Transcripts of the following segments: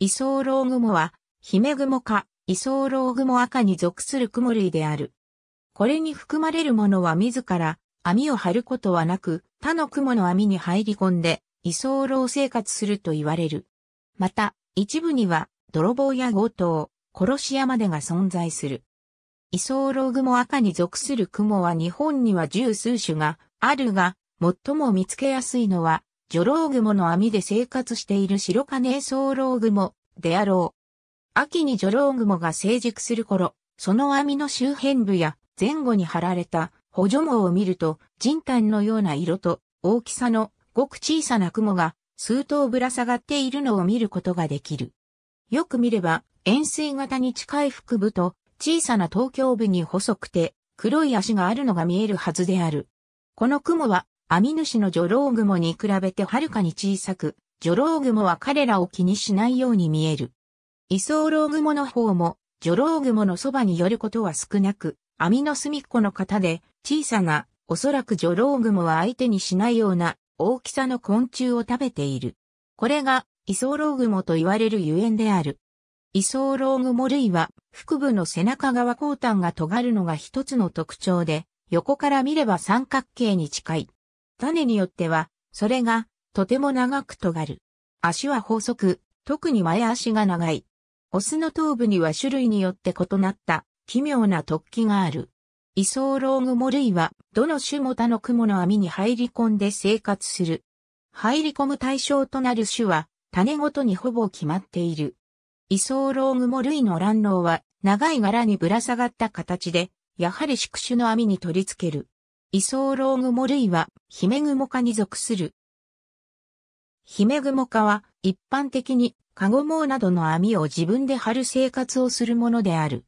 イソウロウグモは、ヒメグモか、イソウロウグモ赤に属する雲類である。これに含まれるものは自ら網を張ることはなく、他の雲の網に入り込んで、イソウロウ生活すると言われる。また、一部には、泥棒や強盗、殺し屋までが存在する。イソウロウグモ赤に属する雲は日本には十数種があるが、最も見つけやすいのはジョロウグモの網で生活している白金ソウロウグモであろう。秋にジョロウグモが成熟する頃、その網の周辺部や前後に貼られた補助網を見ると、人体のような色と大きさのごく小さな雲が数頭ぶら下がっているのを見ることができる。よく見れば、円錐型に近い腹部と小さな東京部に細くて黒い足があるのが見えるはずである。この雲は網主のジョロウグモに比べてはるかに小さく、ジョロウグモは彼らを気にしないように見える。イソウロウグモの方も、ジョロウグモのそばに寄ることは少なく、網の隅っこの型で、小さな、おそらくジョロウグモは相手にしないような、大きさの昆虫を食べている。これが、イソウロウグモと言われるゆえんである。イソウロウグモ類は、腹部の背中側後端が尖るのが一つの特徴で、横から見れば三角形に近い。種によっては、それが、とても長く尖る。足は細く、特に前足が長い。オスの頭部には種類によって異なった奇妙な突起がある。イソウロウグモ類は、どの種も他の蜘蛛の網に入り込んで生活する。入り込む対象となる種は、種ごとにほぼ決まっている。イソウロウグモ類の卵脳は、長い柄にぶら下がった形で、やはり宿主の網に取り付ける。イソウロウグモ類は、ヒメグモ科に属する。ヒメグモ科は、一般的に、カゴモウなどの網を自分で張る生活をするものである。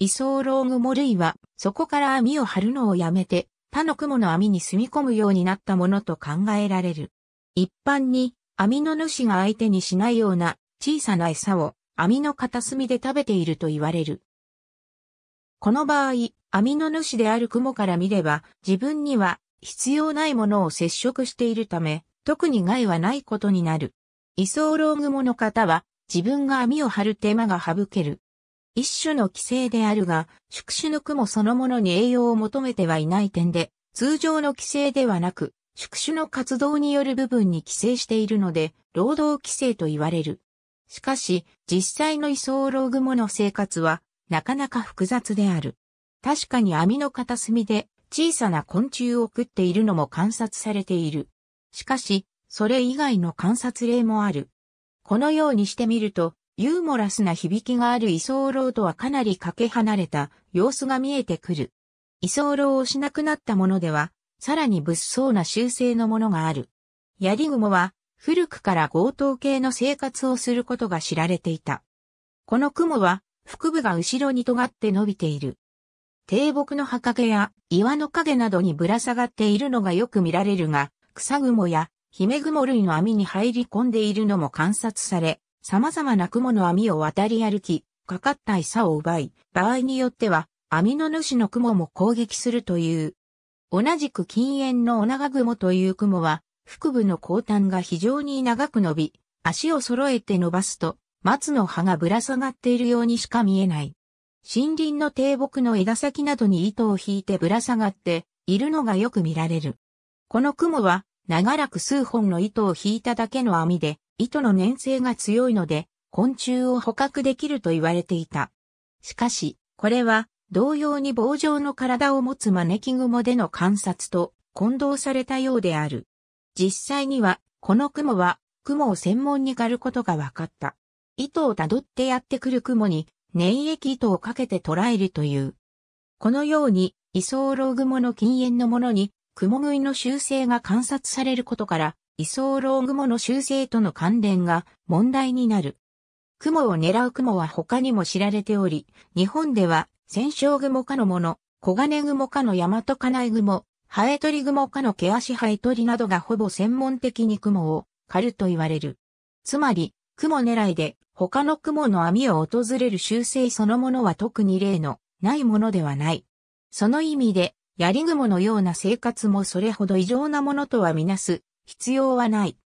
イソウロウグモ類は、そこから網を張るのをやめて、他の雲の網に住み込むようになったものと考えられる。一般に、網の主が相手にしないような小さな餌を網の片隅で食べていると言われる。この場合、網の主である雲から見れば、自分には必要ないものを接触しているため、特に害はないことになる。居候雲の方は、自分が網を張る手間が省ける。一種の規制であるが、宿主の雲そのものに栄養を求めてはいない点で、通常の規制ではなく、宿主の活動による部分に規制しているので、労働規制と言われる。しかし、実際の居候雲の生活は、なかなか複雑である。確かに網の片隅で小さな昆虫を食っているのも観察されている。しかし、それ以外の観察例もある。このようにしてみると、ユーモラスな響きがある居候とはかなりかけ離れた様子が見えてくる。居候をしなくなったものでは、さらに物騒な習性のものがある。ヤリグモは古くから強盗系の生活をすることが知られていた。この雲は腹部が後ろに尖って伸びている。低木の葉陰や岩の陰などにぶら下がっているのがよく見られるが、草雲やヒメ雲類の網に入り込んでいるのも観察され、様々な雲の網を渡り歩き、かかった餌を奪い、場合によっては網の主の雲も攻撃するという。同じく禁煙のオナガ雲という雲は、腹部の後端が非常に長く伸び、足を揃えて伸ばすと、松の葉がぶら下がっているようにしか見えない。森林の低木の枝先などに糸を引いてぶら下がっているのがよく見られる。この雲は長らく数本の糸を引いただけの網で糸の粘性が強いので昆虫を捕獲できると言われていた。しかし、これは同様に棒状の体を持つ招き雲での観察と混同されたようである。実際にはこの雲は雲を専門に狩ることが分かった。糸をたどってやってくる雲に、粘液糸をかけて捉えるという。このように、居候雲の禁煙のものに、雲食いの修正が観察されることから、居候雲の修正との関連が問題になる。雲を狙う雲は他にも知られており、日本では、戦勝雲かのもの、小金雲かの大和かない雲、ハエトリ雲かの毛足ハエトリなどがほぼ専門的に雲を狩ると言われる。つまり、雲狙いで他の雲の網を訪れる習性そのものは特に例のないものではない。その意味で、槍雲のような生活もそれほど異常なものとはみなす必要はない。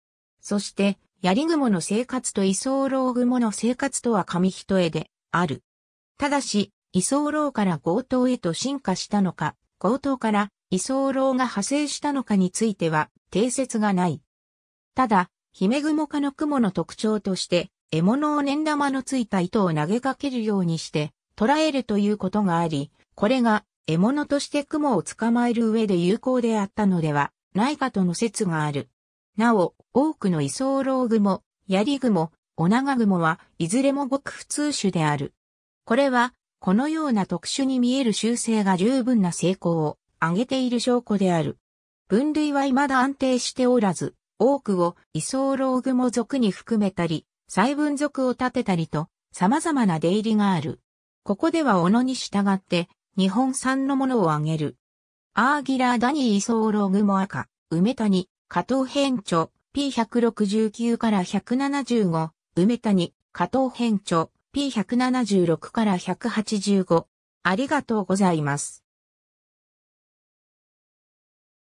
そして、槍雲の生活と居候雲の生活とは紙一重である。ただし、居候から強盗へと進化したのか、強盗から居候が派生したのかについては定説がない。ただ、ヒメグモ科の蛛の特徴として、獲物を粘玉のついた糸を投げかけるようにして、捕らえるということがあり、これが獲物として蛛を捕まえる上で有効であったのではないかとの説がある。なお、多くのイソウロウグモ、ヤリグモ、オナガグモはいずれもごく普通種である。これは、このような特殊に見える修正が十分な成功を上げている証拠である。分類は未だ安定しておらず、多くを居候雲族に含めたり、細分族を立てたりと、様々な出入りがある。ここでは斧に従って、日本産のものをあげる。アーギラーダニー居候雲赤、梅谷、加藤編著、P169 から175、梅谷、加藤編著、P176 から185。ありがとうございます。